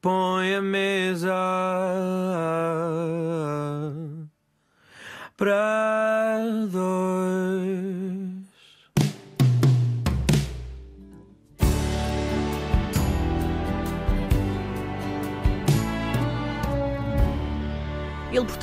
Põe a mesa pra dois.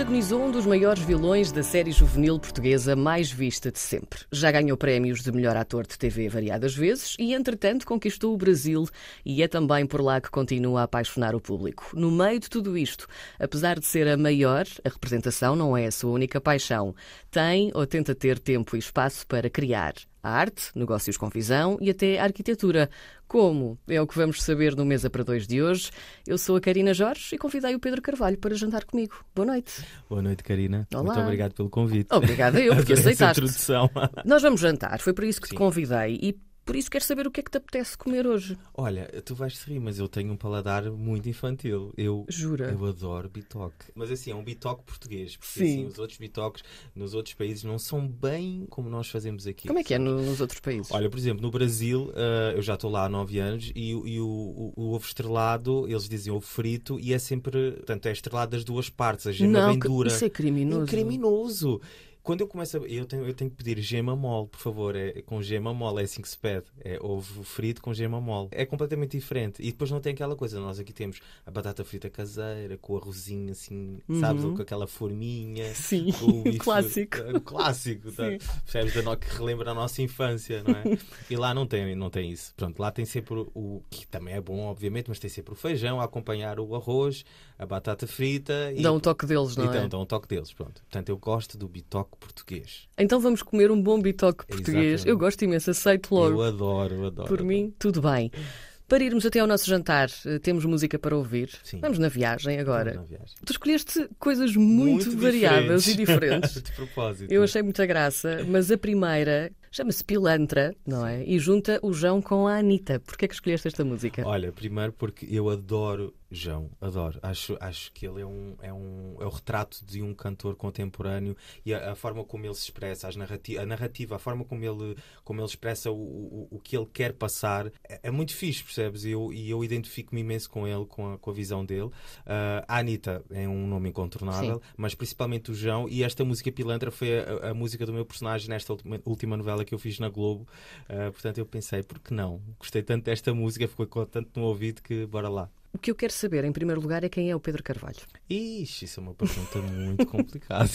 protagonizou um dos maiores vilões da série juvenil portuguesa mais vista de sempre. Já ganhou prémios de melhor ator de TV variadas vezes e, entretanto, conquistou o Brasil e é também por lá que continua a apaixonar o público. No meio de tudo isto, apesar de ser a maior, a representação não é a sua única paixão. Tem ou tenta ter tempo e espaço para criar, a arte, negócios com visão e até a arquitetura. Como? É o que vamos saber no Mesa para Dois de hoje. Eu sou a Karina Jorge e convidei o Pedro Carvalho para jantar comigo. Boa noite. Boa noite, Karina. Olá. Muito obrigado pelo convite. Obrigada eu por aceitaste. Introdução. Nós vamos jantar, foi para isso que Sim. te convidei. E por isso quero saber o que é que te apetece comer hoje. Olha, tu vais rir, mas eu tenho um paladar muito infantil. Eu, Jura? Eu adoro bitoque. Mas assim, é um bitoque português. Porque assim, Sim. Assim, os outros bitoques nos outros países não são bem como nós fazemos aqui. Como é que é nos outros países? Olha, por exemplo, no Brasil, uh, eu já estou lá há 9 anos e, e o, o, o, ovo estrelado, eles dizem ovo frito e é sempre, portanto, é estrelado das duas partes. A gema não, é bem dura. Isso é criminoso. É criminoso. Quando eu começo a. Eu tenho, eu tenho que pedir gema mole, por favor. É, é, com gema mole, é assim que se pede. É ovo frito com gema mole. É completamente diferente. E depois não tem aquela coisa. Nós aqui temos a batata frita caseira, com o arrozinho assim, uhum. sabes? Ou com aquela forminha. Sim, o bife, clássico. Uh, clássico, tá? percebes? Da Que relembra a nossa infância, não é? e lá não tem, não tem isso. Pronto, lá tem sempre o, que também é bom, obviamente, mas tem sempre o feijão a acompanhar o arroz, a batata frita. E, dá um toque deles, não e, é? Então, dá um toque deles, pronto. Portanto, eu gosto do bitoque bitoque português. Então vamos comer um bom bitoque português. Exatamente. Eu gosto imenso, aceito logo. Eu adoro, eu adoro. Por adoro. mim, tudo bem. Para irmos até ao nosso jantar, eh, temos música para ouvir. Sim. Vamos na viagem agora. Na viagem. Tu escolheste coisas muito, muito variadas diferentes. e diferentes. De propósito. Eu achei muita graça, mas a primeira chama-se Pilantra, não é? E junta o João com a Anitta. Porquê é que escolheste esta música? Olha, primeiro porque eu adoro João, adoro. Acho, acho que ele é um, é um é o retrato de um cantor contemporâneo e a, a forma como ele se expressa, as narrativa, a narrativa, a forma como ele, como ele expressa o, o, o que ele quer passar é, é muito fixe, percebes? E eu, e eu identifico-me imenso com ele, com a, com a visão dele. Uh, a Anitta é um nome incontornável, Sim. mas principalmente o João. E esta música Pilantra foi a, a, música do meu personagem nesta última, última novela que eu fiz na Globo. Uh, portanto, eu pensei, por que não? Gostei tanto desta música, ficou tanto no ouvido que bora lá. O que eu quero saber, em primeiro lugar, é quem é o Pedro Carvalho. Ixi, isso é uma pergunta muito complicada.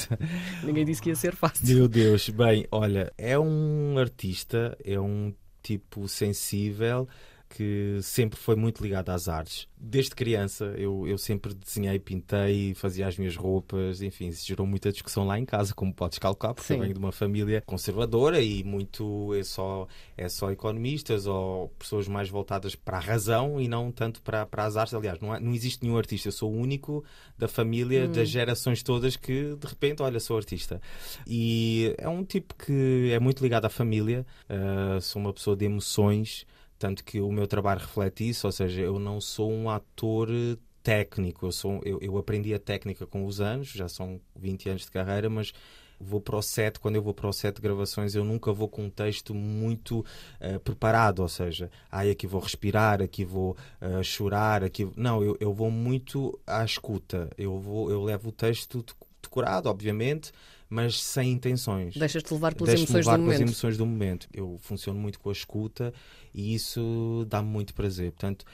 Ninguém disse que ia ser fácil. Meu Deus, bem, olha, é um artista, é um tipo sensível, que sempre foi muito ligado às artes. Desde criança eu, eu sempre desenhei, pintei, fazia as minhas roupas, enfim, se gerou muita discussão lá em casa, como podes calcular, porque Sim. eu venho de uma família conservadora e muito é só, é só economistas ou pessoas mais voltadas para a razão e não tanto para, para as artes. Aliás, não, há, não existe nenhum artista, eu sou o único da família, hum. das gerações todas que de repente, olha, sou artista. E é um tipo que é muito ligado à família, uh, sou uma pessoa de emoções. Tanto que o meu trabalho reflete isso, ou seja, eu não sou um ator eh, técnico, eu, sou, eu, eu aprendi a técnica com os anos, já são 20 anos de carreira, mas vou para o set, quando eu vou para o set de gravações, eu nunca vou com um texto muito uh, preparado, ou seja, ai, aqui vou respirar, aqui vou uh, chorar, aqui... Não, eu, eu vou muito à escuta, eu, vou, eu levo o texto decorado, obviamente, mas sem intenções. Deixas-te levar pelas Deixas emoções levar do pelas momento. emoções do momento. Eu funciono muito com a escuta e isso dá-me muito prazer. Portanto,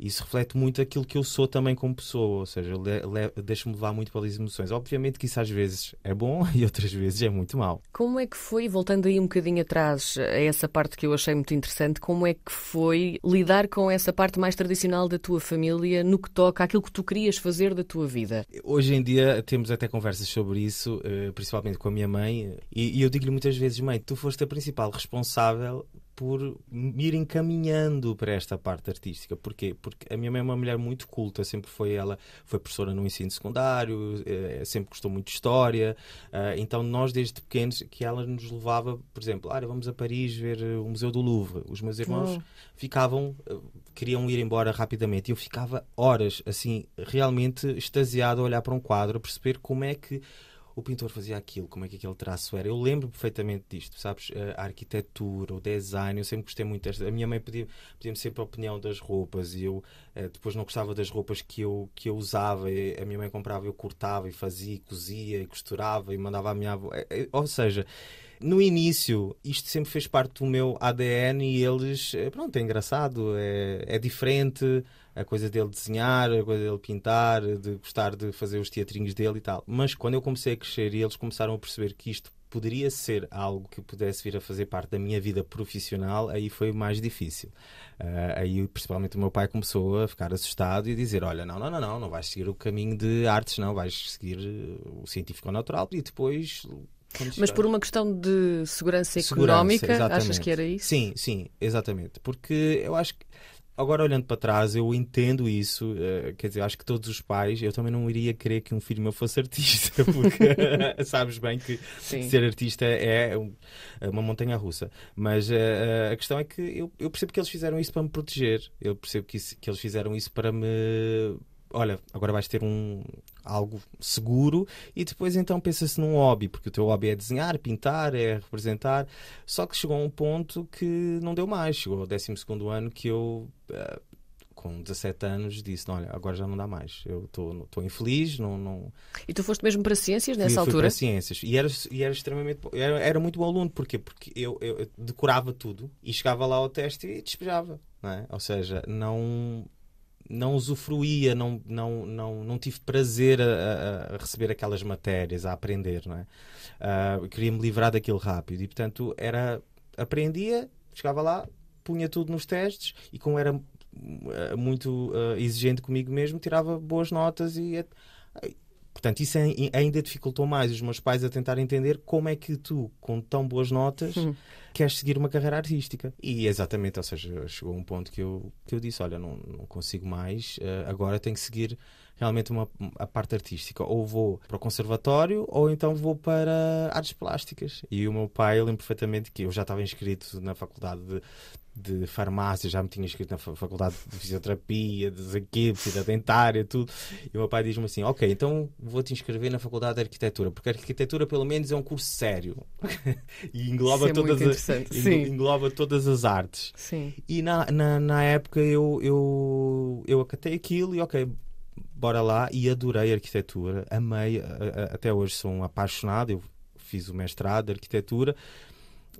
isso reflete muito aquilo que eu sou também como pessoa, ou seja, deixo-me levar muito pelas emoções. Obviamente que isso às vezes é bom e outras vezes é muito mal. Como é que foi, voltando aí um bocadinho atrás a eh, essa parte que eu achei muito interessante, como é que foi lidar com essa parte mais tradicional da tua família no que toca àquilo que tu querias fazer da tua vida? Hoje em dia temos até conversas sobre isso, eh, principalmente com a minha mãe, e eu digo-lhe muitas vezes, mãe, tu foste a principal responsável por me ir encaminhando para esta parte artística. Porquê? Porque a minha mãe é uma mulher muito culta, sempre foi ela, foi professora no ensino secundário, eh, sempre gostou muito de história, eh, então nós desde pequenos que ela nos levava, por exemplo, ah, vamos a Paris ver eh, o Museu do Louvre. Os meus irmãos ficavam, queriam ir embora rapidamente e eu ficava horas assim, realmente extasiado a olhar para um quadro, a perceber como é que o pintor fazia aquilo, como é que aquele traço era. Eu lembro perfeitamente disto, sabes? Eh, a arquitetura, o design, eu sempre gostei muito desta. A minha mãe pedia-me sempre a opinião das roupas e eu eh, depois não gostava das roupas que eu, que eu usava. a minha mãe comprava, eu cortava e fazia, e cozia e costurava e mandava a minha avó. Eh, ou seja, no início, isto sempre fez parte do meu ADN e eles, eh, pronto, é engraçado, é, é diferente a coisa dele desenhar, a coisa dele pintar, de gostar de fazer os teatrinhos dele e tal. Mas quando eu comecei a crescer e eles começaram a perceber que isto poderia ser algo que pudesse vir a fazer parte da minha vida profissional, aí foi mais difícil. Uh, aí, principalmente, o meu pai começou a ficar assustado e dizer: Olha, não, não, não, não, não vais seguir o caminho de artes, não, vais seguir eh, o científico natural e depois mas por uma questão de segurança, segurança económica, exatamente. achas que era isso? Sim, sim, exatamente. Porque eu acho que agora olhando para trás, eu entendo isso. Uh, quer dizer, acho que todos os pais, eu também não iria querer que um filho meu fosse artista, porque sabes bem que Sim. ser artista é, é uma montanha russa. Mas uh, a questão é que eu, eu, percebo que eles fizeram isso para me proteger, eu percebo que, isso, que eles fizeram isso para me olha, agora vais ter um algo seguro e depois então pensa-se num hobby, porque o teu hobby é desenhar, pintar, é representar. Só que chegou a um ponto que não deu mais, chegou ao 12 ano que eu uh, com 17 anos disse, olha, agora já não dá mais. Eu estou infeliz, não, não... E tu foste mesmo para ciências nessa eu altura? Fui para ciências. E era, e era extremamente... Era, era muito bom aluno. Porquê? Porque eu, eu, decorava tudo e chegava lá ao teste e despejava. É? Ou seja, não não usufruía, não, não, não, não tive prazer a, a receber aquelas matérias, a aprender, não é? Uh, ah, queria me livrar daquilo rápido e, portanto, era aprendia, chegava lá, punha tudo nos testes e, como era ah, muito uh, exigente comigo mesmo, tirava boas notas e. Portanto, isso ainda dificultou mais os meus pais a tentar entender como é que tu, com tão boas notas, queres seguir uma carreira artística. E exatamente, ou seja, chegou um ponto que eu, que eu disse: olha, não, não consigo mais, eh, agora tenho que seguir realmente uma, a parte artística. Ou vou para o conservatório ou então vou para artes plásticas. E o meu pai, eu lembro perfeitamente que eu já estava inscrito na faculdade de de farmácia, já me tinha inscrito na faculdade de fisioterapia, de aqui, da dentária, tudo. E o meu pai diz-me assim: Ok, então vou-te inscrever na faculdade de arquitetura, porque a arquitetura, pelo menos, é um curso sério e engloba é todas, as, interessante. Sim. Engloba todas as artes. Sim. E na, na, na época eu, eu, eu acatei aquilo e ok, bora lá. E adorei a arquitetura, amei, a, a, até hoje sou um apaixonado. Eu fiz o mestrado de arquitetura.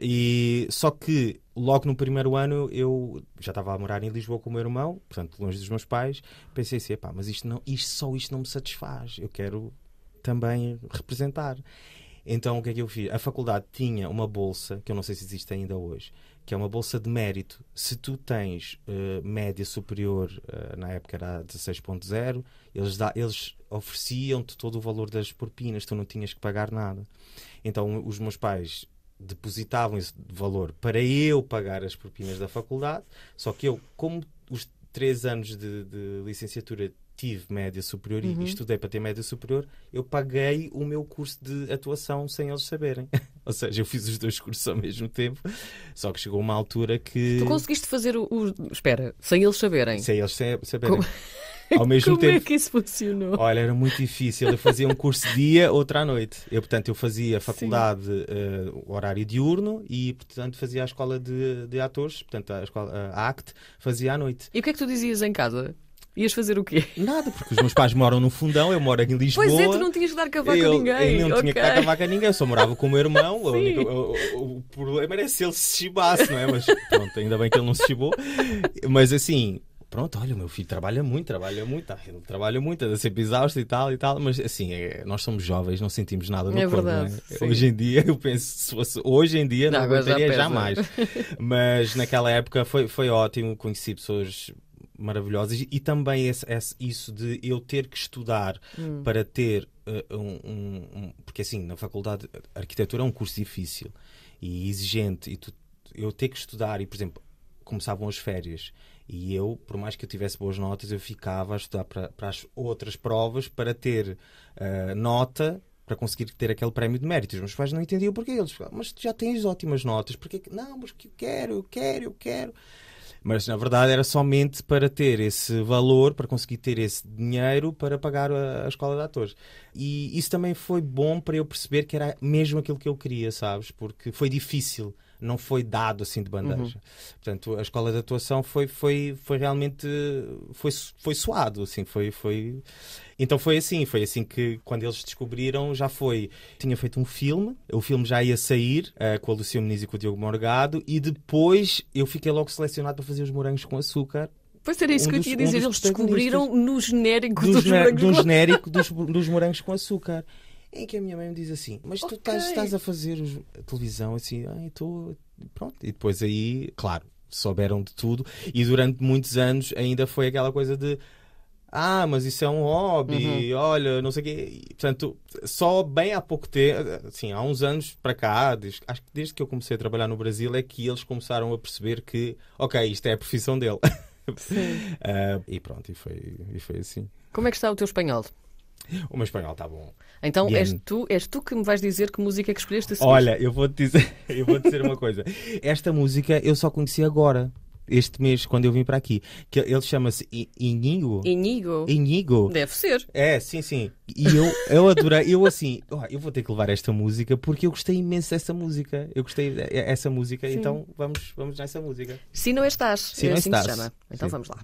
E só que logo no primeiro ano eu já estava a morar em Lisboa com o meu irmão, portanto longe dos meus pais, pensei assim, pá, mas isto não, isto só isto não me satisfaz. Eu quero também representar. Então o que é que eu fiz? A faculdade tinha uma bolsa, que eu não sei se existe ainda hoje, que é uma bolsa de mérito. Se tu tens uh, média superior, uh, na época era 16.0, eles, eles ofereciam-te todo o valor das propinas, tu não tinhas que pagar nada. Então os meus pais depositavam esse valor para eu pagar as propinas da faculdade, só que eu, como os três anos de, de licenciatura tive média superior uhum. e estudei para ter média superior, eu paguei o meu curso de atuação sem eles saberem. Ou seja, eu fiz os dois cursos ao mesmo tempo, só que chegou uma altura que. Tu conseguiste fazer o. o... Espera, sem eles saberem. Sem eles saberem. Como... Ao mesmo Como é tempo. Como é que isso funcionou? Olha, era muito difícil. Eu fazia um curso dia, outro à noite. Eu, portanto, eu fazia faculdade uh, horário diurno e, portanto, fazia a escola de, de atores, portanto, a, escola, a ACT, fazia à noite. E o que é que tu dizias em casa? Ias fazer o quê? Nada, porque os meus pais moram no fundão, eu moro aqui em Lisboa. Pois é, tu não tinhas que dar cavaco eu, a ninguém. Eu não okay. tinha que dar cavaco a ninguém, eu só morava com o meu irmão. o, único, o, o, problema era se ele se chibasse, não é? Mas pronto, ainda bem que ele não se chibou. Mas assim, pronto, olha, o meu filho trabalha muito, trabalha muito, tá, ele trabalha muito, anda sempre exausto e tal e tal, mas assim, é, nós somos jovens, não sentimos nada no é corpo. É? Verdade, é? Hoje em dia, eu penso, se fosse hoje em dia, não, não aguentaria já jamais. mas naquela época foi, foi ótimo, conheci pessoas maravilhosas e também esse, esse, isso de eu ter que estudar hum. para ter uh, um, um, Porque assim, na faculdade, arquitetura é um curso difícil e exigente, e tu, eu ter que estudar, e por exemplo, começavam as férias e eu, por mais que eu tivesse boas notas, eu ficava a estudar para, para as outras provas para ter uh, nota para conseguir ter aquele prémio de méritos. Os meus pais não entendiam porquê. Eles falavam, ah, mas tu já tens ótimas notas, porque não, mas que eu quero, eu quero, eu quero. Mas na verdade era somente para ter esse valor, para conseguir ter esse dinheiro para pagar a, a escola de atores. E isso também foi bom para eu perceber que era mesmo aquilo que eu queria, sabes? Porque foi difícil não foi dado assim de bandeja. Uhum. Portanto, a escola de atuação foi, foi, foi realmente foi, foi suado, assim, foi, foi. Então foi assim, foi assim que quando eles descobriram já foi. Tinha feito um filme, o filme já ia sair uh, com a Luciana Muniz e com o Diogo Morgado e depois eu fiquei logo selecionado para fazer os morangos com açúcar Pois era isso um que eu tinha a dizer. Um eles descobriram no genérico dos, morangos. Do genérico dos, dos morangos com açúcar em que a minha mãe me diz assim: Mas okay. tu estás, estás, a fazer a televisão assim, ah, estou. Pronto. E depois aí, claro, souberam de tudo. E durante muitos anos ainda foi aquela coisa de. Ah, mas isso é um hobby, uhum. olha, não sei o quê. portanto, só bem há pouco tempo, assim, há uns anos para cá, desde, acho que desde que eu comecei a trabalhar no Brasil, é que eles começaram a perceber que, ok, isto é a profissão dele. Sim. uh, e pronto, e foi, e foi assim. Como é que está o teu espanhol? O meu espanhol está bom. Então Bien. és tu, és tu que me vais dizer que música é que escolheste a seguir. Olha, eu vou-te dizer, eu vou dizer uma coisa. Esta música eu só conheci agora. Este mês, quando eu vim para aqui, que ele chama-se Inigo. Inigo? Inigo. Deve ser. É, sim, sim. E eu, eu adorei. Eu, assim, eu vou ter que levar esta música porque eu gostei imenso dessa música. Eu gostei dessa música, sim. então vamos, vamos nessa música. Se não estás, se é não assim estás. se chama. Então sim. vamos lá.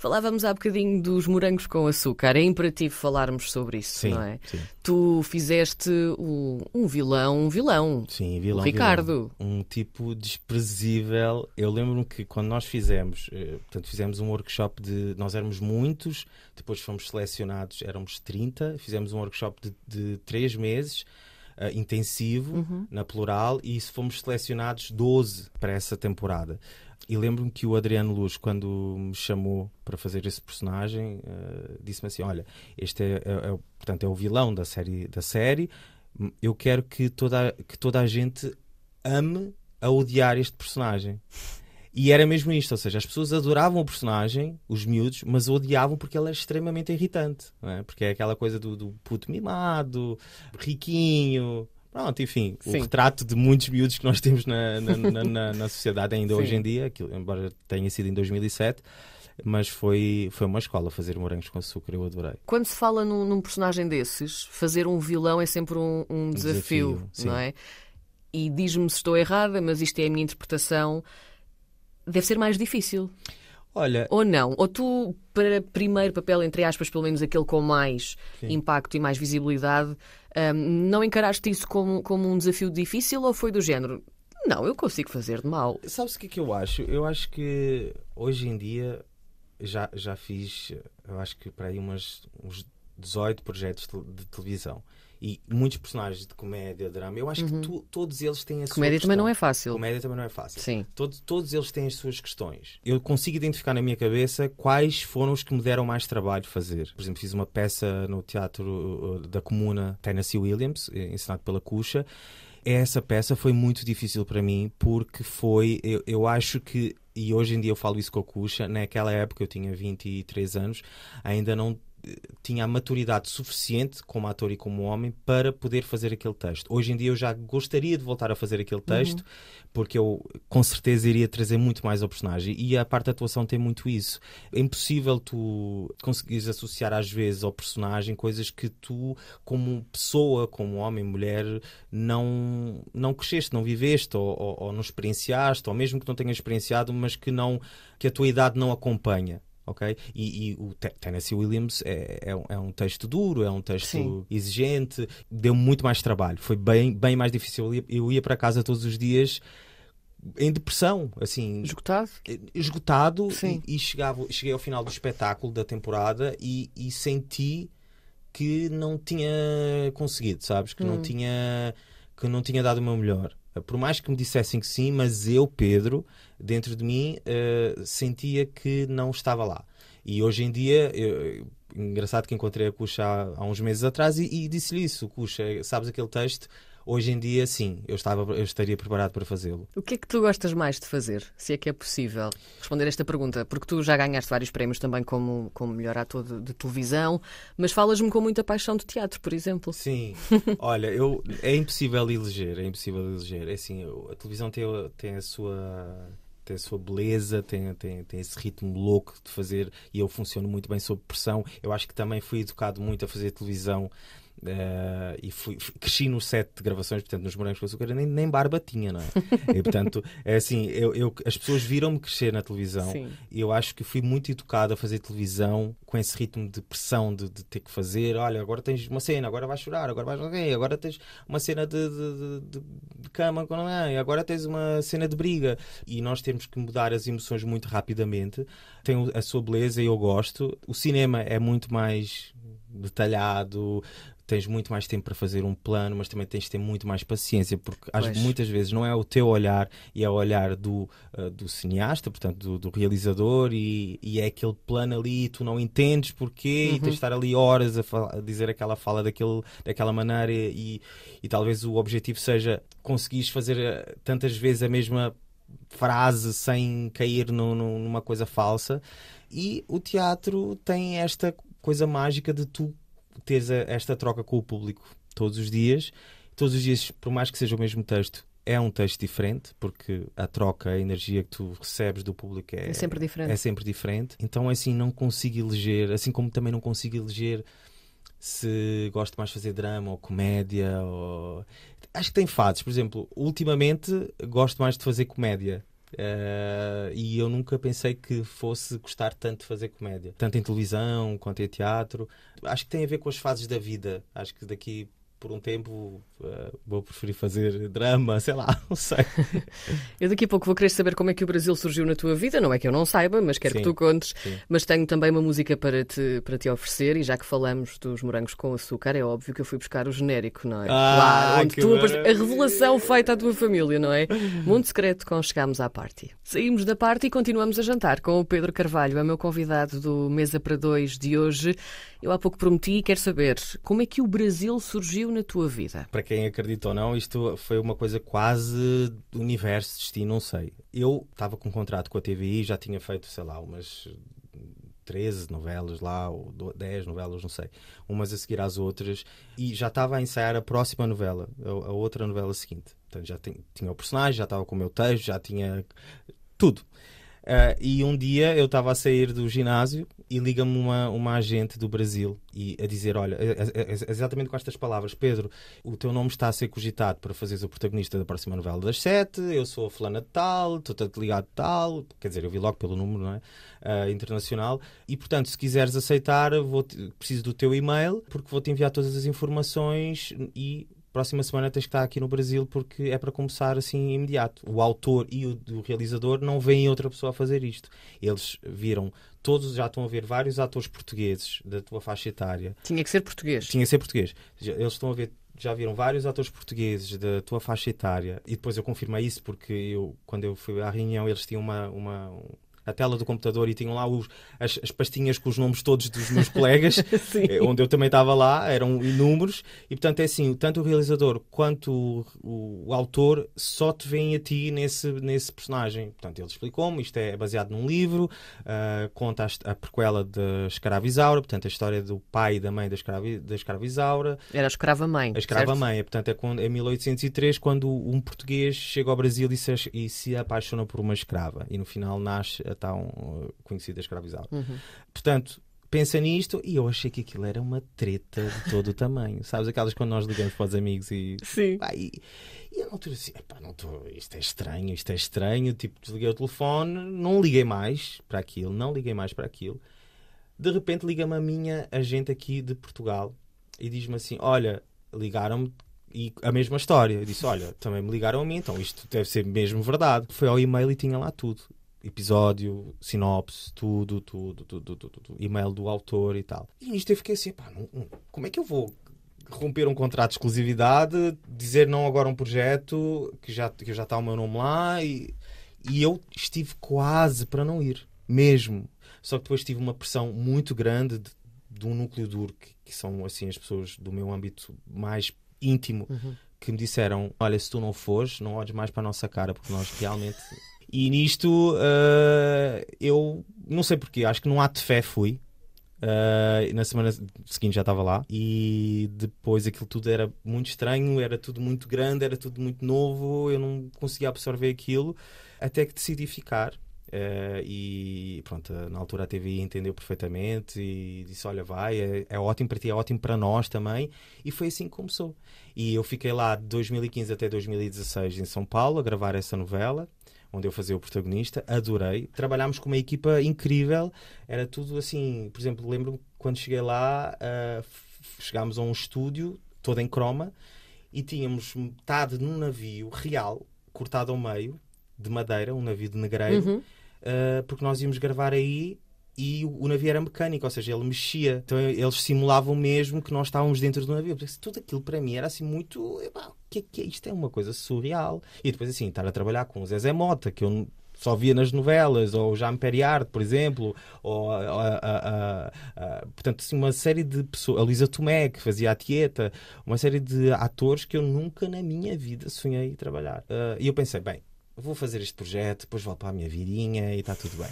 Falávamos há bocadinho dos morangos com açúcar. É imperativo falarmos sobre isso, sim, não é? Sim. Tu fizeste um vilão, um vilão. Sim, vilão. Ricardo. Vilão. Um tipo desprezível. Eu lembro-me que quando nós fizemos, eh, portanto, fizemos um workshop de. Nós éramos muitos, depois fomos selecionados, éramos 30, fizemos um workshop de, de 3 meses. Uh, intensivo, uhum. na plural, e fomos selecionados 12 para essa temporada. E lembro-me que o Adriano Luz, quando me chamou para fazer esse personagem, uh, disse-me assim: Olha, este é, é, é, portanto, é o vilão da série, da série. eu quero que toda, a, que toda a gente ame a odiar este personagem. E era mesmo isto, ou seja, as pessoas adoravam o personagem, os miúdos, mas o odiavam porque ele era é extremamente irritante, é? porque é aquela coisa do, do puto mimado, riquinho, Pronto, enfim, Sim. o retrato de muitos miúdos que nós temos na, na, na, na, na sociedade ainda Sim. hoje em dia, que, embora tenha sido em 2007, mas foi, foi uma escola fazer morangos com açúcar, eu adorei. Quando se fala num, num personagem desses, fazer um vilão é sempre um, um desafio, desafio não é? E diz-me se estou errada, mas isto é a minha interpretação. Deve ser mais difícil. Olha, ou não? Ou tu, para primeiro papel, entre aspas, pelo menos aquele com mais sim. impacto e mais visibilidade, um, não encaraste isso como, como um desafio difícil ou foi do género? Não, eu consigo fazer de mal. Sabes o que é que eu acho? Eu acho que hoje em dia já, já fiz, eu acho que para aí umas, uns 18 projetos de televisão e muitos personagens de comédia, drama, eu acho uhum. que tu, todos eles têm a comédia sua também não é fácil. Comédia também não é fácil. Sim. Todo, todos eles têm as suas questões. Eu consigo identificar na minha cabeça quais foram os que me deram mais trabalho fazer. Por exemplo, fiz uma peça no Teatro uh, da Comuna Tennessee Williams, eh, ensinado pela Cuxa. Essa peça foi muito difícil para mim porque foi, eu, eu acho que e hoje em dia eu falo isso com a Cuxa, naquela época eu tinha 23 anos, ainda não tinha a maturidade suficiente como ator e como homem para poder fazer aquele texto. Hoje em dia eu já gostaria de voltar a fazer aquele uhum. texto uhum. porque eu com certeza iria trazer muito mais ao personagem e a parte da atuação tem muito isso. É impossível tu conseguires associar às vezes ao personagem coisas que tu como pessoa, como homem, mulher não, não cresceste, não viveste ou, ou, ou não experienciaste ou mesmo que não tenhas experienciado mas que, não, que a tua idade não acompanha ok? E, e o Tennessee Williams é, é um, é, um, texto duro, é um texto Sim. exigente, deu muito mais trabalho, foi bem, bem mais difícil. Eu ia, eu ia para casa todos os dias em depressão, assim. Esgotado? Eh, esgotado. Sim. E, e chegava, cheguei ao final do espetáculo, da temporada, e, e senti que não tinha conseguido, sabes? Que hum. não tinha que não tinha dado o meu melhor. Eh, por mais que me dissessem que sim, mas eu, Pedro, dentro de mim, uh, sentia que não estava lá. E hoje em dia, eu, engraçado que encontrei a Cuxa há, há uns meses atrás e, e disse-lhe isso: Cuxa, sabes aquele texto? Hoje em dia, sim, eu, estava, eu estaria preparado para fazê-lo. O que é que tu gostas mais de fazer, se é que é possível responder esta pergunta? Porque tu já ganhaste vários prémios também como, como melhor ator de, de televisão, mas falas-me com muita paixão de teatro, por exemplo. Sim, olha, eu, é impossível eleger, é impossível eleger. É assim, a televisão tem, tem a sua tem a sua beleza, tem, tem, tem esse ritmo louco de fazer e eu funciono muito bem sob pressão. Eu acho que também fui educado muito a fazer televisão Uh, e fui, cresci no set de gravações, portanto, nos Morangos com Açúcar, nem, nem barba tinha, não é? e, portanto, é assim, eu, eu as pessoas viram-me crescer na televisão Sim. e eu acho que fui muito educado a fazer televisão com esse ritmo de pressão de, de, ter que fazer. Olha, agora tens uma cena, agora vais chorar, agora vais. Okay, agora tens uma cena de, de, de, de cama, é? agora tens uma cena de briga. E nós temos que mudar as emoções muito rapidamente. Tem a sua beleza e eu gosto. O cinema é muito mais detalhado, tens muito mais tempo para fazer um plano, mas também tens de ter muito mais paciência, porque às, muitas vezes não é o teu olhar e é o olhar do, uh, do cineasta, portanto, do, do realizador, e, e, é aquele plano ali e tu não entendes porquê uhum. e tens de uhum. estar ali horas a, a, dizer aquela fala daquele, daquela maneira e, e talvez o objetivo seja conseguires fazer ah, tantas vezes a mesma frase sem cair no, no, numa coisa falsa. E o teatro tem esta coisa mágica de tu teres a, esta troca com o público todos os dias. Todos os dias, por mais que seja o mesmo texto, é um texto diferente, porque a troca, a energia que tu recebes do público é, é sempre diferente. É sempre diferente. Então, é assim, não consigo eleger, assim como também não consigo eleger se gosto mais de fazer drama ou comédia. Ou... Acho que tem fases. Por exemplo, ultimamente gosto mais de fazer comédia. Uh, e eu nunca pensei que fosse gostar tanto de fazer comédia, tanto em televisão quanto em teatro. Acho que tem a ver com as fases da vida. Acho que daqui por um tempo uh, vou preferir fazer drama, sei lá, não sei. eu daqui a pouco vou querer saber como é que o Brasil surgiu na tua vida, não é que eu não saiba, mas quero sim, que tu contes. Sim. Mas tenho também uma música para te, para te oferecer e já que falamos dos morangos com açúcar, é óbvio que eu fui buscar o genérico, não é? Ah, claro, onde tu, maravilha. a revelação feita à tua família, não é? Mundo secreto com chegámos à party. Saímos da parte e continuamos a jantar com o Pedro Carvalho, é meu convidado do Mesa para Dois de hoje. Eu há pouco prometi e quero saber como é que o Brasil surgiu na tua vida? Para quem acredita ou não, isto foi uma coisa quase universo, destino, não sei. Eu estava com um contrato com a TVI, já tinha feito, sei lá, umas 13 novelas lá, ou 10 novelas, não sei, umas a seguir às outras, e já estava a ensaiar a próxima novela, a, outra novela seguinte. Então já tinha o personagem, já estava com o meu texto, já tinha tudo. Uh, e um dia eu estava a sair do ginásio e liga-me uma, uma agente do Brasil e a dizer: Olha, é, é, é, exatamente com estas palavras, Pedro, o teu nome está a ser cogitado para fazeres o protagonista da próxima novela das sete. Eu sou a fulana de tal, estou-te a tal. Quer dizer, eu vi logo pelo número não é? Uh, internacional. E portanto, se quiseres aceitar, vou te, preciso do teu e-mail porque vou-te enviar todas as informações e próxima semana tens que estar aqui no Brasil porque é para começar assim imediato. O autor e o, o realizador não veem outra pessoa a fazer isto. Eles viram, todos já estão a ver vários atores portugueses da tua faixa etária. Tinha que ser português. Tinha que ser português. Eles estão a ver já viram vários atores portugueses da tua faixa etária e depois eu confirmei isso porque eu quando eu fui à reunião eles tinham uma, uma a tela do computador e tinham lá os, as, as, pastinhas com os nomes todos dos meus colegas, eh, onde eu também estava lá, eram inúmeros, e portanto é assim, tanto o realizador quanto o, o, o autor só te veem a ti nesse, nesse personagem. Portanto, ele explicou-me, isto é baseado num livro, uh, conta a, a prequela da Isaura, portanto a história do pai e da mãe da, escrava da Escravizaura. Era a escrava-mãe. A escrava-mãe, é, portanto é, quando, 1803, quando um português chega ao Brasil e se, e se apaixona por uma escrava, e no final nasce a tão eh, conhecida escravizaura. Uhum. Portanto, pensa nisto e eu achei que aquilo era uma treta de todo o tamanho. Sabes aquelas quando nós ligamos para os amigos e. Sim. e, eu não altura assim, não tô, isto é estranho, isto é estranho. Tipo, desliguei o telefone, não liguei mais para aquilo, não liguei mais para aquilo. De repente liga-me a minha agente aqui de Portugal e diz-me assim: Olha, ligaram-me e a mesma história. Eu disse: Olha, também me ligaram a mim, então isto deve ser mesmo verdade. Foi ao e-mail e tinha lá tudo episódio, sinopse, tudo, tudo, tudo, tudo, tudo, e-mail do autor e tal. E nisto eu fiquei assim, pá, não, não, como é que eu vou romper um contrato de exclusividade, dizer não agora a um projeto que já, que já está o meu nome lá e, e eu estive quase para não ir, mesmo. Só que depois tive uma pressão muito grande de, de um núcleo duro, que, que, são assim as pessoas do meu âmbito mais íntimo, uhum. que me disseram: Olha, se tu não fores, não olhes mais para a nossa cara, porque nós realmente e nisto uh, eu não sei porquê, acho que num ato de fé fui. Uh, na semana seguinte já estava lá e depois aquilo tudo era muito estranho, era tudo muito grande, era tudo muito novo, eu não conseguia absorver aquilo até que decidi ficar. Uh, e pronto, na altura a TV entendeu perfeitamente e disse: Olha, vai, é, é, ótimo para ti, é ótimo para nós também. E foi assim que começou. E eu fiquei lá de 2015 até 2016 em São Paulo a gravar essa novela onde eu fazia o protagonista, adorei. Trabalhámos com uma equipa incrível, era tudo assim. Por exemplo, lembro-me quando cheguei lá, uh, chegámos a um estúdio todo em croma e tínhamos metade num navio real, cortado ao meio, de madeira, um navio de negreiro, uhum. uh, porque nós íamos gravar aí e o, navio era mecânico, ou seja, ele mexia. Então eles simulavam mesmo que nós estávamos dentro do navio. Tudo aquilo para mim era assim muito que, é que é isto? É uma coisa surreal. E depois, assim, estar a trabalhar com o Zezé Mota, que eu só via nas novelas, ou já Periard, por exemplo, ou a, portanto, assim, uma série de pessoas, a Luísa Tomé, que fazia a Tieta, uma série de atores que eu nunca na minha vida sonhei trabalhar. Uh, e eu pensei, bem, vou fazer este projeto, depois volto para a minha vidinha e está tudo bem.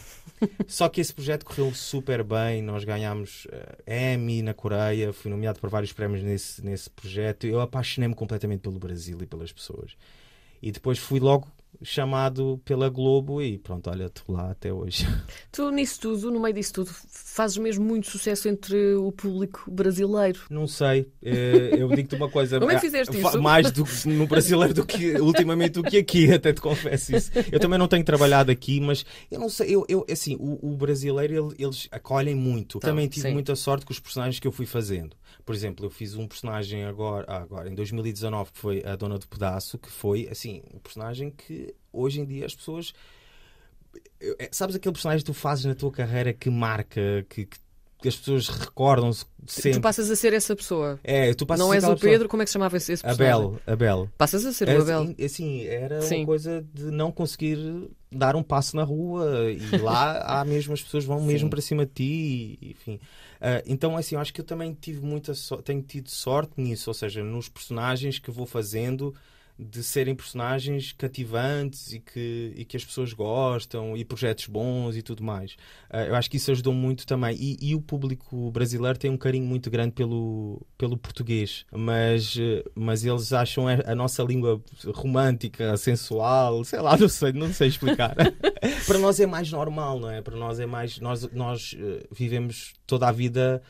Só que esse projeto correu super bem, nós ganhámos uh, Emmy na Coreia, fui nomeado para vários prémios nesse, nesse projeto. Eu apaixonei-me completamente pelo Brasil e pelas pessoas. E depois fui logo chamado pela Globo e pronto, olha, estou lá até hoje. Tu nisso tudo, no meio disso tudo, fazes mesmo muito sucesso entre o público brasileiro? Não sei, eh, eu digo-te uma coisa. Como é que ah, fizeste isso? Mais do, no brasileiro do que ultimamente do que aqui, até te confesso isso. Eu também não tenho trabalhado aqui, mas eu não sei, eu, eu assim, o, o brasileiro eles acolhem muito. Então, também tive sim. muita sorte com os personagens que eu fui fazendo. Por exemplo, eu fiz um personagem agora, ah, agora em 2019 que foi a Dona do Pedaço, que foi assim, um personagem que hoje em dia as pessoas. É, sabes aquele personagem que tu fazes na tua carreira que marca, que, que as pessoas recordam-se sempre. Tu passas a ser essa pessoa. É, tu passas Não a ser és o Pedro, pessoa. como é que chamava esse, personagem? Abel, Abel. Passas a ser o é, Abel. Assim, era Sim. uma coisa de não conseguir dar um passo na rua e lá há mesmo as pessoas vão Sim. mesmo para cima de ti, enfim. Uh, então, assim, eu acho que eu também tive muita so tenho tido sorte nisso, ou seja, nos personagens que vou fazendo de serem personagens cativantes e que, e que as pessoas gostam e projetos bons e tudo mais. Uh, eu acho que isso ajudou muito também. E, e, o público brasileiro tem um carinho muito grande pelo, pelo português, mas, mas eles acham a nossa língua romântica, sensual, sei lá, não sei, não sei explicar. Para nós é mais normal, não é? Para nós é mais. Nós, nós eh, vivemos toda a vida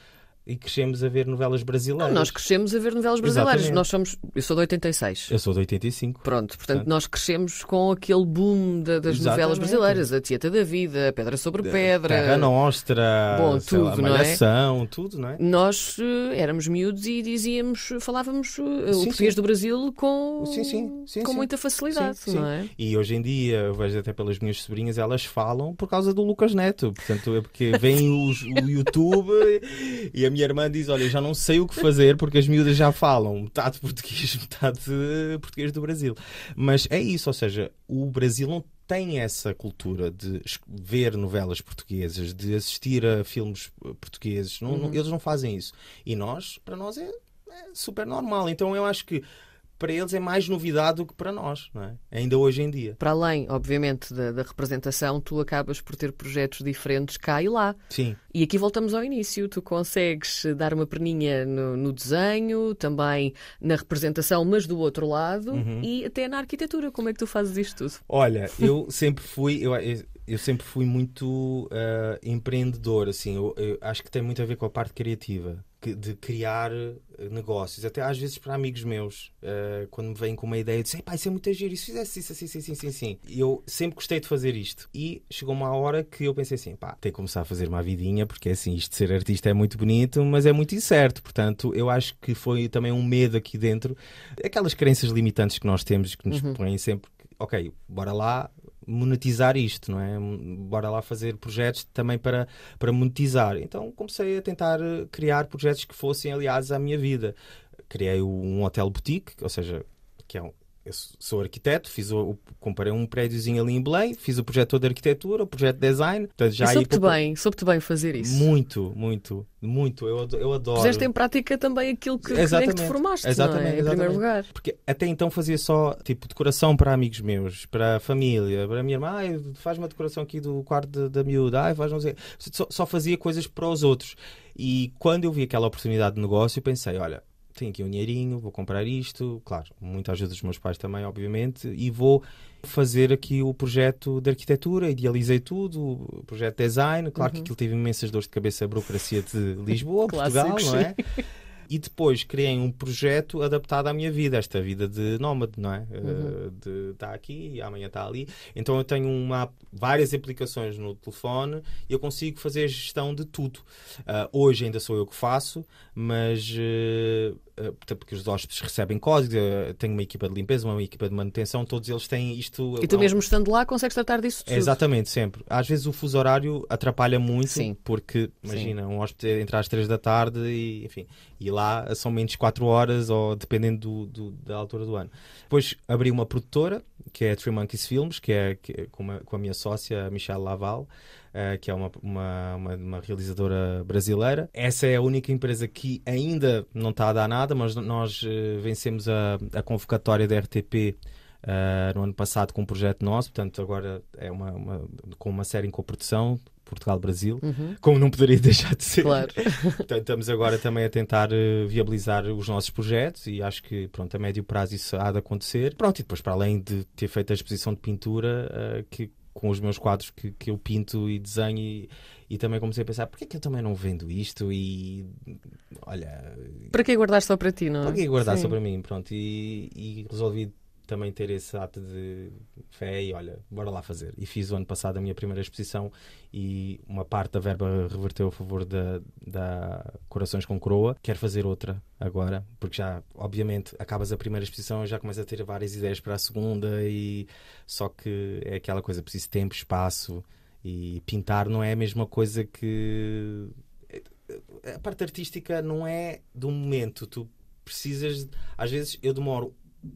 e crescemos a ver novelas brasileiras. Não, nós crescemos a ver novelas brasileiras. Exatamente. Nós somos. Eu sou de 86. Eu sou de 85. Pronto, portanto, nós crescemos com aquele boom de, das Exatamente. novelas brasileiras. A Tieta da Vida, a Pedra sobre Pedra. a Nostra, Bom, tudo, lá, a é? Malhação, é? tudo, não é? Nós uh, éramos miúdos e dizíamos, falávamos uh, sim, o português sim. do Brasil com, sim, sim, sim com muita facilidade, não é? E hoje em dia, vejo até pelas minhas sobrinhas, elas falam por causa do Lucas Neto. Portanto, é porque vem o, o YouTube e a minha minha irmã diz: Olha, já não sei o que fazer porque as miúdas já falam metade português, metade eh, português do Brasil. Mas é isso, ou seja, o Brasil não tem essa cultura de ver novelas portuguesas, de assistir a filmes eh, portugueses. Não, uhum. Eles não fazem isso. E nós, para nós, é, é super normal. Então eu acho que para eles é mais novidade do que para nós, é? ainda hoje em dia. Para além, obviamente, da, da, representação, tu acabas por ter projetos diferentes cá e lá. Sim. E aqui voltamos ao início. Tu consegues eh, dar uma perninha no, no desenho, também na representação, mas do outro lado, uhum. e até na arquitetura. Como é que tu fazes isto tudo? Olha, eu sempre fui. Eu, eu sempre fui muito uh, empreendedor, assim. Eu, eu acho que tem muito a ver com a parte criativa de criar eh, negócios, até às vezes para amigos meus, uh, quando me vêm com uma ideia, dizem, pá, isso é muito giro, e se fizesse isso, assim, assim, assim, assim, assim. Eu sempre gostei de fazer isto. E chegou uma hora que eu pensei assim, pá, tem que começar a fazer uma vidinha, porque assim, isto de ser artista é muito bonito, mas é muito incerto. Portanto, eu acho que foi também um medo aqui dentro, aquelas crenças limitantes que nós temos, que nos uhum. põem sempre, ok, bora lá, monetizar isto, não é? Bora lá fazer projetos também para, para monetizar. Então comecei a tentar eh, criar projetos que fossem aliados à minha vida. Criei um hotel boutique, ou seja, que é um, eu sou arquiteto, fiz o, comprei um prédiozinho ali em Belém, fiz o projeto todo de arquitetura, o projeto de design. Portanto, já soube-te bem, soube-te bem fazer isso. Muito, muito, muito. Eu, eu adoro. Fizeste em prática também aquilo que, exatamente. que te formaste, é? exatamente, é? em primeiro lugar. Porque até então fazia só, tipo, decoração para amigos meus, para a família, para a minha irmã. Ai, faz uma decoração aqui do quarto da miúda. Ai, faz não sei. Só, só fazia coisas para os outros. E quando eu vi aquela oportunidade de negócio, pensei, olha, tenho aqui um dinheirinho, vou comprar isto, claro, muita ajuda dos meus pais também, obviamente, e vou fazer aqui o projeto de arquitetura, idealizei tudo, o projeto de design, claro uhum. que aquilo teve imensas dores de cabeça a burocracia de Lisboa, Portugal, não é? e depois criei um projeto adaptado à minha vida, esta vida de nómade, não é? Eh, uhum. De estar tá aqui e amanhã está ali. Então eu tenho uma, várias aplicações no telefone e eu consigo fazer a gestão de tudo. Uh, hoje ainda sou eu que faço, mas eh, eh, porque os hóspedes recebem códigos, eh, tem uma equipa de limpeza, uma equipa de manutenção, todos eles têm isto. E tu é? mesmo estando lá consegues tratar disso tudo. Exatamente, sempre. Às vezes o fuso horário atrapalha muito, Sim. porque imagina, Sim. um hóspede é entra às 3 da tarde e enfim, e lá são menos 4 horas, ou dependendo do, do, da altura do ano. Depois abri uma produtora que é a Three Monkeys Films, que é, que, é com, com, a minha sócia Michelle Laval, uh, que é uma, uma, uma, uma, realizadora brasileira. Essa é a única empresa que ainda não está a dar nada, mas nós uh, vencemos a, a convocatória da RTP uh, no ano passado com um projeto nosso, portanto, agora é uma, uma com uma série em coprodução. Portugal-Brasil, uhum. como não poderia deixar de ser. Claro. portanto, estamos agora também a tentar eh, viabilizar os nossos projetos e acho que, pronto, a médio prazo isso há de acontecer. Pronto, e depois, para além de ter feito a exposição de pintura, uh, que, com os meus quadros que, que eu pinto e desenho e, e também comecei a pensar porque é que eu também não vendo isto e olha para que guardar só para ti não é? para que guardar Sim. só para mim pronto e, e resolvi também ter esse ato de fé e olha, bora lá fazer. E fiz o ano passado a minha primeira exposição e uma parte da verba reverteu a favor da, da Corações com Coroa. Quero fazer outra agora, porque já, obviamente, acabas a primeira exposição e já começas a ter várias ideias para a segunda e só que é aquela coisa, preciso tempo, espaço e pintar não é a mesma coisa que... A parte artística não é do momento, tu precisas, às vezes eu demoro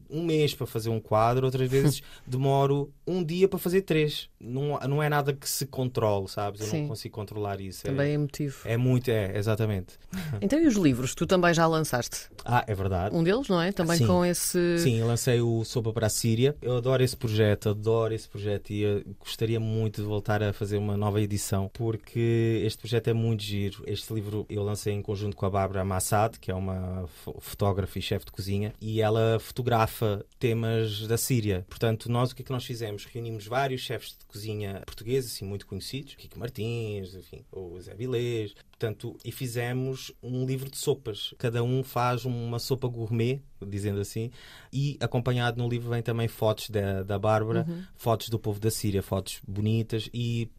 um mês para fazer um quadro, outras vezes demoro um dia para fazer três não, não é nada que se controle, sabes? Eu Sim. não consigo controlar isso. É também é, emotivo. motivo. É muito, é, exatamente. Então e os livros? Tu também já lançaste? Ah, é verdade. Um deles, não é? Também Sim. com esse... Sim, eu lancei o Sopa para a Síria. Eu adoro esse projeto, adoro esse projeto e gostaria muito de voltar a fazer uma nova edição porque este projeto é muito giro. Este livro eu lancei em conjunto com a Bárbara Massad, que é uma fotógrafa e chefe de cozinha, e ela fotografa temas da Síria. Portanto, nós o que é que nós fizemos? Reunimos vários chefes de cozinha portugueses, assim, muito conhecidos, Kiko Martins, enfim, o Zé Vilés, portanto, e fizemos um livro de sopas. Cada um faz uma sopa gourmet, dizendo assim, e acompanhado no livro vem também fotos da, da Bárbara, uhum. fotos do povo da Síria, fotos bonitas e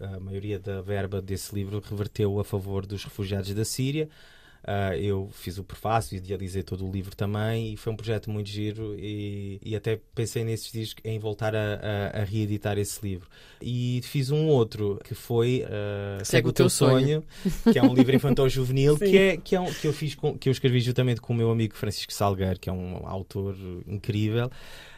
a maioria da verba desse livro reverteu a favor dos refugiados da Síria, Uh, eu fiz o prefácio, idealizei todo o livro também e foi um projeto muito giro e, e até pensei nesses dias em voltar a, a, a, reeditar esse livro. E fiz um outro que foi uh, Segue o Teu sonho, sonho, que é um livro infantil juvenil que, é, que, é um, que, eu fiz com, que eu escrevi justamente com o meu amigo Francisco Salgueiro, que é um autor incrível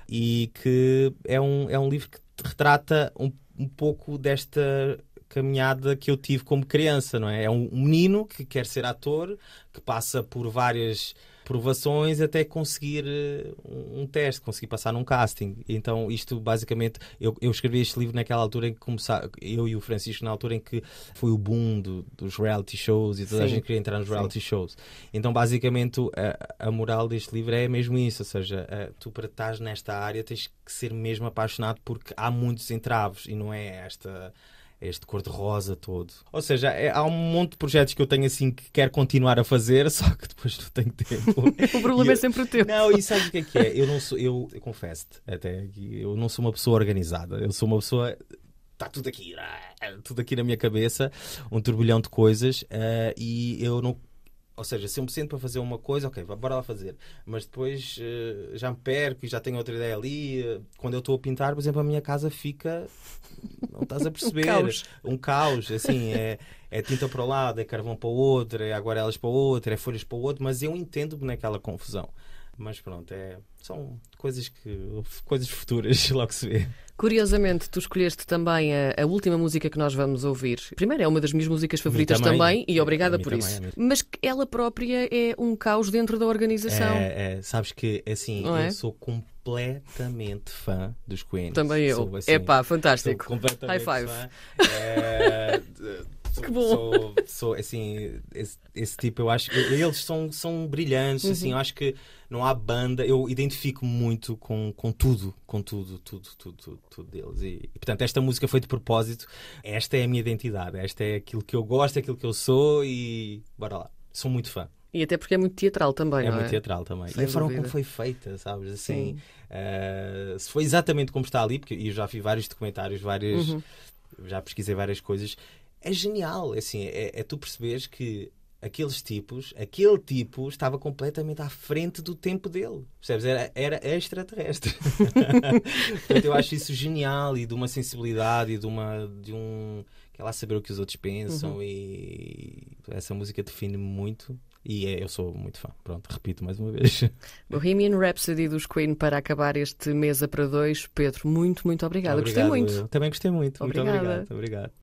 e que é um, é um livro que retrata um, um pouco desta caminhada que eu tive como criança, não é? É um menino que quer ser ator, que passa por várias provações até conseguir eh, um teste, conseguir passar num casting. Então, isto basicamente, eu, eu escrevi este livro naquela altura em que começar eu e o Francisco, na altura em que foi o boom do, dos reality shows e toda Sim. a gente queria entrar nos reality Sim. shows. Então, basicamente, a, a, moral deste livro é mesmo isso: ou seja, a, eh, tu para estar nesta área tens que ser mesmo apaixonado porque há muitos entraves e não é esta este cor-de-rosa todo. Ou seja, é, há um monte de projetos que eu tenho assim que quero continuar a fazer, só que depois não tenho tempo. o problema é eu, é sempre o tempo. Não, e sabes o que é que é? Eu não sou, eu, eu confesso-te até, eu não sou uma pessoa organizada, eu sou uma pessoa está tudo aqui, né? tudo aqui na minha cabeça, um turbilhão de coisas uh, e eu não ou seja, se eu me sinto para fazer uma coisa, ok, bora lá fazer. Mas depois uh, já me perco e já tenho outra ideia ali. Uh, quando eu estou a pintar, por exemplo, a minha casa fica. Não estás a perceber. um, caos. um caos. Assim, é, é tinta para um lado, é carvão para o outro, é aguarelas para o outro, é folhas para o outro, mas eu entendo-me naquela confusão. Mas pronto, é, são coisas, que, coisas futuras, logo se vê. Curiosamente, tu escolheste também a, a, última música que nós vamos ouvir. Primeiro, é uma das minhas músicas favoritas também, também, e obrigada por isso. É Mas ela própria é um caos dentro da organização. É, é sabes que, é assim, eu é? sou completamente fã dos Queens. Também eu. Sou, assim, é pá, fantástico. High five. Fã, é, que bom. Sou, sou é assim, esse, esse, tipo, eu acho que eles são, são brilhantes, uhum. assim, eu uhum. acho que não há banda, eu identifico muito com, com tudo, com tudo, tudo, tudo, tudo, tudo deles. E, e, portanto, esta música foi de propósito, esta é a minha identidade, esta é aquilo que eu gosto, é aquilo que eu sou e bora lá. Sou muito fã. E até porque é muito teatral também, é? muito é? teatral também. Sem e a forma como foi feita, sabes? Assim, uh, se foi exatamente como está ali, porque eu já vi vários documentários, vários Uhum. Já pesquisei várias coisas é genial. É assim, é, é tu perceberes que aqueles tipos, aquele tipo estava completamente à frente do tempo dele. Percebes? Era, era extraterrestre. Portanto, eu acho isso genial e de uma sensibilidade e de uma. De um, que é lá saber o que os outros pensam uhum. e essa música define-me muito. E é, eu sou muito fã. Pronto, repito mais uma vez. Bohemian Rhapsody dos Queen para acabar este Mesa para Dois. Pedro, muito, muito obrigada. Gostei muito. Eu também gostei muito. Obrigada. Muito obrigado. obrigado.